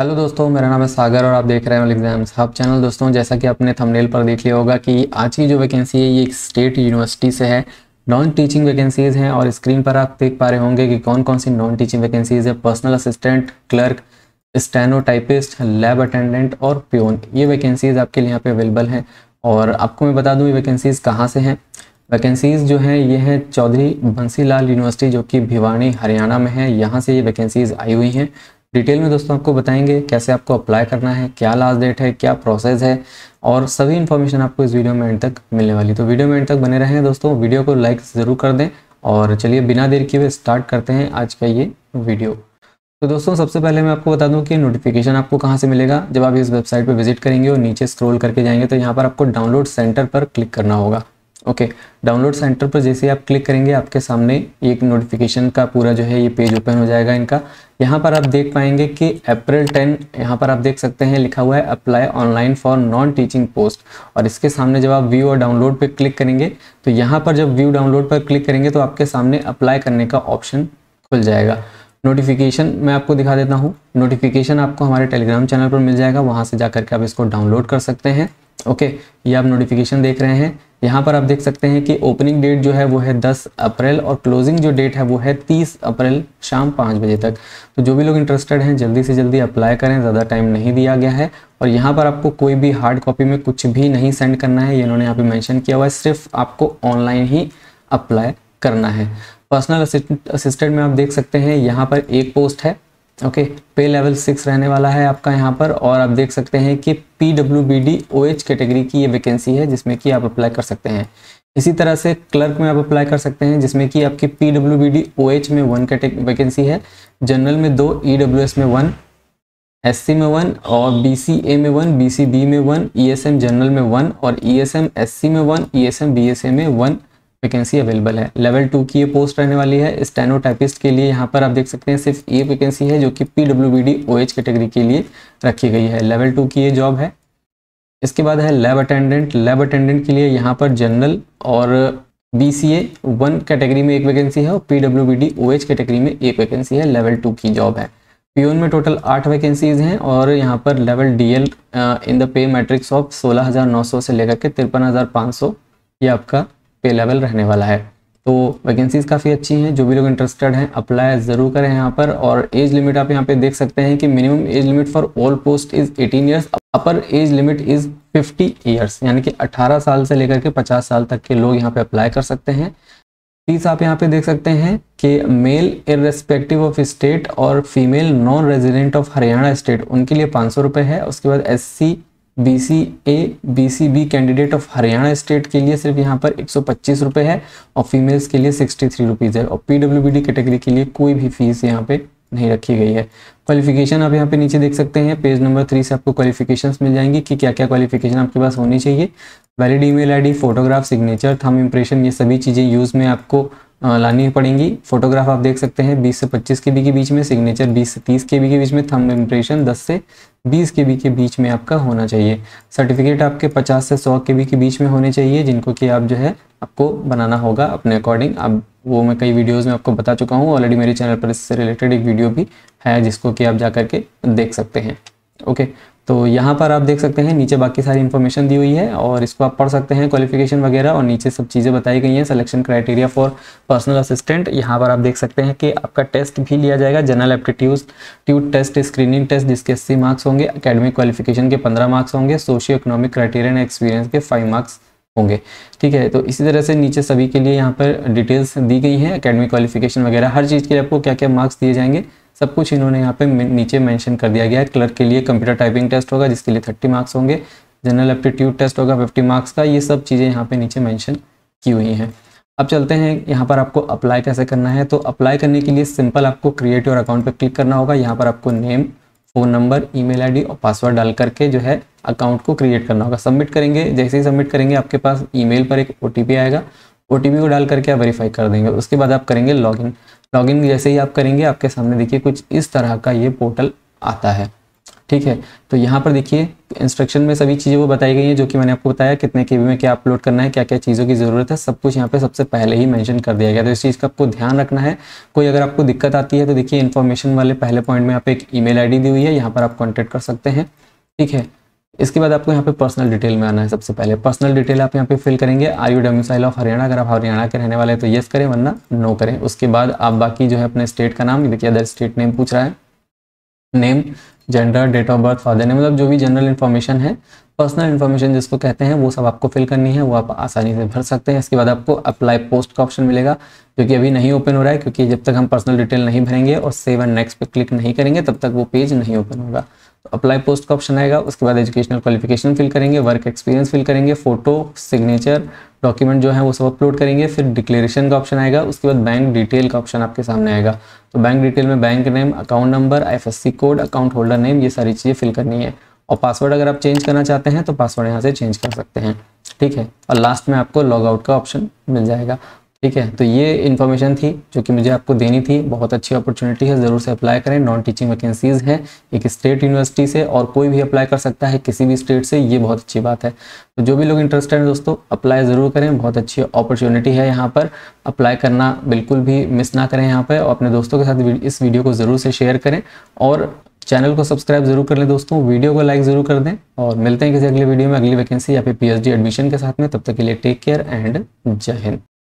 hello दोस्तों मेरा नाम है सागर और आप देख रहे हैं एग्जाम्स हब चैनल दोस्तों जैसा कि आपने थंबनेल पर देख लिया होगा कि आज की जो वैकेंसी है ये एक स्टेट यूनिवर्सिटी से है नॉन टीचिंग वैकेंसीज़ हैं और स्क्रीन पर आप देख पा रहे होंगे कि कौन कौन सी नॉन टीचिंग वैकेंसीज़ है personal assistant clerk stenotypist lab attendant और प्योन ये वैकेंसीज़ आपके लिए यहाँ पे अवेलेबल हैं और आपको मैं बता दूँ ये वैकेंसीज़ कहाँ से हैं वैकेंसीज़ जो हैं ये हैं चौधरी बंसीलाल यूनिवर्सिटी जो कि भिवानी हरियाणा में है यहाँ से ये वैकेंसीज़ आई हुई हैं डिटेल में दोस्तों आपको बताएंगे कैसे आपको अप्लाई करना है क्या लास्ट डेट है क्या प्रोसेस है और सभी इन्फॉर्मेशन आपको इस वीडियो में एंड तक मिलने वाली तो वीडियो में एंड तक बने रहें दोस्तों वीडियो को लाइक ज़रूर कर दें और चलिए बिना देर किए वे स्टार्ट करते हैं आज का ये वीडियो तो दोस्तों सबसे पहले मैं आपको बता दूं कि नोटिफिकेशन आपको कहां से मिलेगा जब आप इस वेबसाइट पर विजिट करेंगे और नीचे स्क्रॉल करके जाएंगे तो यहां पर आपको डाउनलोड सेंटर पर क्लिक करना होगा ओके डाउनलोड सेंटर पर जैसे आप क्लिक करेंगे आपके सामने एक नोटिफिकेशन का पूरा जो है ये पेज ओपन हो जाएगा इनका यहाँ पर आप देख पाएंगे कि अप्रैल 10 यहाँ पर आप देख सकते हैं लिखा हुआ है apply online for non teaching post और इसके सामने जब आप व्यू और डाउनलोड पर क्लिक करेंगे तो यहाँ पर जब व्यू डाउनलोड पर क्लिक करेंगे तो आपके सामने अप्लाई करने का ऑप्शन खुल जाएगा नोटिफिकेशन मैं आपको दिखा देता हूँ नोटिफिकेशन आपको हमारे टेलीग्राम चैनल पर मिल जाएगा वहाँ से जा करके आप इसको डाउनलोड कर सकते हैं ओके ये आप नोटिफिकेशन देख रहे हैं यहाँ पर आप देख सकते हैं कि ओपनिंग डेट जो है वो है 10 अप्रैल और क्लोजिंग जो डेट है वो है 30 अप्रैल शाम पाँच बजे तक तो जो भी लोग इंटरेस्टेड हैं जल्दी से जल्दी अप्लाई करें ज़्यादा टाइम नहीं दिया गया है और यहाँ पर आपको कोई भी हार्ड कॉपी में कुछ भी नहीं सेंड करना है ये इन्होंने यहाँ पे मैंशन किया हुआ है सिर्फ आपको ऑनलाइन ही अप्लाई करना है पर्सनल असिस्टेंट में आप देख सकते हैं यहाँ पर एक पोस्ट है ओके पे लेवल सिक्स रहने वाला है आपका यहाँ पर और आप देख सकते हैं कि P W B D O H category की ये वैकेंसी है जिसमें कि आप अप्लाई कर सकते हैं इसी तरह से क्लर्क में आप अप्लाई कर सकते हैं जिसमें कि आपकी P W B D O H में वन कैटेगरी वैकेंसी है जनरल में दो ई डब्ल्यू एस में वन एस सी में वन और बी सी ए में वन बी सी बी में one E S M general में वन और E S M S C में one E S M B S A में one vacancy available है level two की ये पोस्ट रहने वाली है स्टेनोटाइपिस्ट के लिए यहाँ पर आप देख सकते हैं सिर्फ ये वैकेंसी है जो कि P W D O H category के लिए रखी गई है लेवल टू की ये जॉब है इसके बाद है लैब अटेंडेंट लैब अटेंडेंट के लिए यहाँ पर जनरल और B C A one category में एक वैकेंसी है और P W B D O H category में एक वैकेंसी है लेवल टू की जॉब है पीओन में टोटल आठ वैकेंसीज हैं और यहाँ पर level D L in the pay matrix of सोलह हज़ार नौ सौ से लेकर के तिरपन हज़ार पाँच सौ ये आपका पे लेवल रहने वाला है तो वैकेंसीज काफ़ी अच्छी हैं जो भी लोग इंटरेस्टेड हैं अप्लाई ज़रूर करें यहाँ पर और एज लिमिट आप यहाँ पे देख सकते हैं कि minimum age limit for all post is 18 years upper age limit is 50 years यानी कि 18 साल से लेकर के 50 साल तक के लोग यहाँ पे अप्लाई कर सकते हैं फीस आप यहाँ पे देख सकते हैं कि मेल इरेस्पेक्टिव ऑफ स्टेट और female non resident of Haryana state उनके लिए पाँच सौ है उसके बाद S B C A B C B candidate of Haryana state के लिए सिर्फ यहाँ पर एक सौ पच्चीस रुपये है और फीमेल्स के लिए सिक्सटी थ्री रुपीज़ है और पी डब्ल्यू डी कैटेगरी के लिए कोई भी फीस यहाँ पे नहीं रखी गई है क्वालिफिकेशन आप यहाँ पे नीचे देख सकते हैं पेज नंबर थ्री से आपको क्वालिफिकेशन मिल जाएंगी कि क्या क्या क्वालिफिकेशन आपके पास होनी चाहिए valid email ID photograph signature thumb impression ये सभी चीज़ें यूज़ में आपको लानी पड़ेंगी फोटोग्राफ आप देख सकते हैं 20 से 25 के बी के बीच में सिग्नेचर 20 से 30 के बी के बीच में थंब इम्प्रेशन 10 से 20 के बी के बीच में आपका होना चाहिए सर्टिफिकेट आपके 50 से 100 के बी के बीच में होने चाहिए जिनको कि आप जो है आपको बनाना होगा अपने अकॉर्डिंग आप वो मैं कई वीडियोज में आपको बता चुका हूँ ऑलरेडी मेरे चैनल पर इससे रिलेटेड एक वीडियो भी है जिसको कि आप जा करके देख सकते हैं ओके तो यहाँ पर आप देख सकते हैं नीचे बाकी सारी इन्फॉर्मेशन दी हुई है और इसको आप पढ़ सकते हैं क्वालिफिकेशन वगैरह और नीचे सब चीज़ें बताई गई हैं selection criteria for personal assistant यहाँ पर आप देख सकते हैं कि आपका टेस्ट भी लिया जाएगा जनरल एप्टीट्यूड ट्यूट टेस्ट स्क्रीनिंग टेस्ट जिसके अस्सी मार्क्स होंगे अकेडमिक क्वालिफिकेशन के पंद्रह मार्क्स होंगे socio economic criteria and experience के फाइव मार्क्स होंगे ठीक है तो इसी तरह से नीचे सभी के लिए यहाँ पर डिटेल्स दी गई हैं अकेडमिक क्वालिफिकेशन वगैरह हर चीज़ के लिए आपको क्या क्या मार्क्स दिए जाएंगे सब कुछ इन्होंने यहाँ पे नीचे मेंशन कर दिया गया है क्लर्क के लिए कंप्यूटर टाइपिंग टेस्ट होगा जिसके लिए थर्टी मार्क्स होंगे जनरल एप्टीट्यूड टेस्ट होगा फिफ्टी मार्क्स का ये सब चीज़ें यहाँ पे नीचे मेंशन की हुई हैं अब चलते हैं यहाँ पर आपको अप्लाई कैसे करना है तो अप्लाई करने के लिए सिंपल आपको क्रिएट योर अकाउंट पर क्लिक करना होगा यहाँ पर आपको name phone number email और पासवर्ड डाल करके जो है अकाउंट को क्रिएट करना होगा सबमिट करेंगे जैसे ही सबमिट करेंगे आपके पास ईमेल पर एक ओ आएगा ओ को डाल करके आप वेरीफाई कर देंगे उसके बाद आप करेंगे लॉगिन लॉगिन जैसे ही आप करेंगे आपके सामने देखिए कुछ इस तरह का ये पोर्टल आता है ठीक है तो यहाँ पर देखिए इंस्ट्रक्शन में सभी चीज़ें वो बताई गई हैं जो कि मैंने आपको बताया कितने के में क्या अपलोड करना है क्या क्या चीज़ों की ज़रूरत है सब कुछ यहाँ पे सबसे पहले ही मेंशन कर दिया गया तो इस चीज़ का आपको ध्यान रखना है कोई अगर आपको दिक्कत आती है तो देखिए इन्फॉर्मेशन वाले पहले पॉइंट में आप एक ई मेल दी हुई है यहाँ पर आप कॉन्टेक्ट कर सकते हैं ठीक है इसके बाद आपको यहाँ पे पर्सनल डिटेल में आना है सबसे पहले पर्सनल डिटेल आप यहाँ पे फिल करेंगे are you domicile of Haryana अगर आप हरियाणा के रहने वाले हैं तो येस करें वरना नो करें उसके बाद आप बाकी जो है अपने स्टेट का नाम देखिए अदर स्टेट नेम पूछ रहा है name gender date of birth father name मतलब जो भी जनरल इन्फॉर्मेशन है पर्सनल इन्फॉर्मेशन जिसको कहते हैं वो सब आपको फिल करनी है वो आप आसानी से भर सकते हैं इसके बाद आपको अप्लाई पोस्ट का ऑप्शन मिलेगा जो कि अभी नहीं ओपन हो रहा है क्योंकि जब तक हम पर्सनल डिटेल नहीं भरेंगे और सेवन नेक्स्ट पे क्लिक नहीं करेंगे तब तक वो पेज नहीं ओपन होगा अप्लाई पोस्ट का ऑप्शन आएगा उसके बाद एजुकेशनल क्वालिफिकेशन फिल करेंगे वर्क एक्सपीरियंस फिल करेंगे फोटो सिग्नेचर डॉक्यूमेंट जो है वो सब अपलोड करेंगे फिर डिक्लेरेशन का ऑप्शन आएगा उसके बाद बैंक डिटेल का ऑप्शन आपके सामने आएगा तो बैंक डिटेल में bank name account number FSC code account holder name ये सारी चीज़ें फिल करनी है और पासवर्ड अगर आप चेंज करना चाहते हैं तो पासवर्ड यहाँ से चेंज कर सकते हैं ठीक है और लास्ट में आपको लॉग आउट का ऑप्शन मिल जाएगा ठीक है तो ये इन्फॉर्मेशन थी जो कि मुझे आपको देनी थी बहुत अच्छी अपॉर्चुनिटी है ज़रूर से अप्लाई करें नॉन टीचिंग वैकेंसीज़ हैं एक स्टेट यूनिवर्सिटी से और कोई भी अप्लाई कर सकता है किसी भी स्टेट से ये बहुत अच्छी बात है तो जो भी लोग इंटरेस्टेड हैं दोस्तों अप्लाई ज़रूर करें बहुत अच्छी अपॉर्चुनिटी है यहाँ पर अप्लाई करना बिल्कुल भी मिस ना करें यहाँ पर और अपने दोस्तों के साथ इस वीडियो को ज़रूर से शेयर करें और चैनल को सब्सक्राइब जरूर कर लें दोस्तों वीडियो को लाइक जरूर कर दें और मिलते हैं किसी अगले वीडियो में अगली वैकेंसी या फिर डी एडमिशन के साथ में तब तक के लिए टेक केयर एंड जय हिंद